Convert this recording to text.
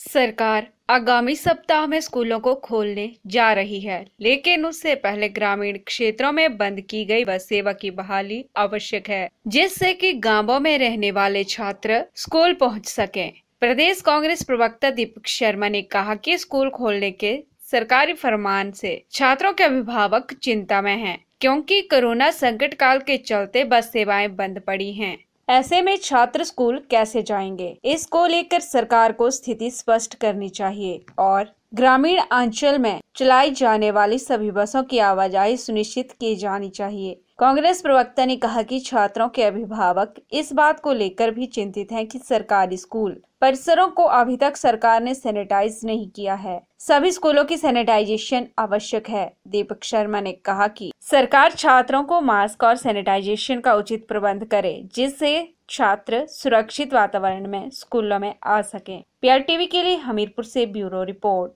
सरकार आगामी सप्ताह में स्कूलों को खोलने जा रही है लेकिन उससे पहले ग्रामीण क्षेत्रों में बंद की गई बस सेवा की बहाली आवश्यक है जिससे कि गांवों में रहने वाले छात्र स्कूल पहुंच सकें। प्रदेश कांग्रेस प्रवक्ता दीपक शर्मा ने कहा कि स्कूल खोलने के सरकारी फरमान से छात्रों के अभिभावक चिंता में हैं क्योंकि कोरोना संकट काल के चलते बस सेवाएं बंद पड़ी हैं ऐसे में छात्र स्कूल कैसे जाएंगे इसको लेकर सरकार को स्थिति स्पष्ट करनी चाहिए और ग्रामीण अंचल में चलाई जाने वाली सभी बसों की आवाजाही सुनिश्चित की जानी चाहिए कांग्रेस प्रवक्ता ने कहा कि छात्रों के अभिभावक इस बात को लेकर भी चिंतित हैं कि सरकारी स्कूल परिसरों को अभी तक सरकार ने सैनिटाइज नहीं किया है सभी स्कूलों की सैनिटाइजेशन आवश्यक है दीपक शर्मा ने कहा कि सरकार छात्रों को मास्क और सैनिटाइजेशन का उचित प्रबंध करे जिससे छात्र सुरक्षित वातावरण में स्कूलों में आ सके टीवी के लिए हमीरपुर से ब्यूरो रिपोर्ट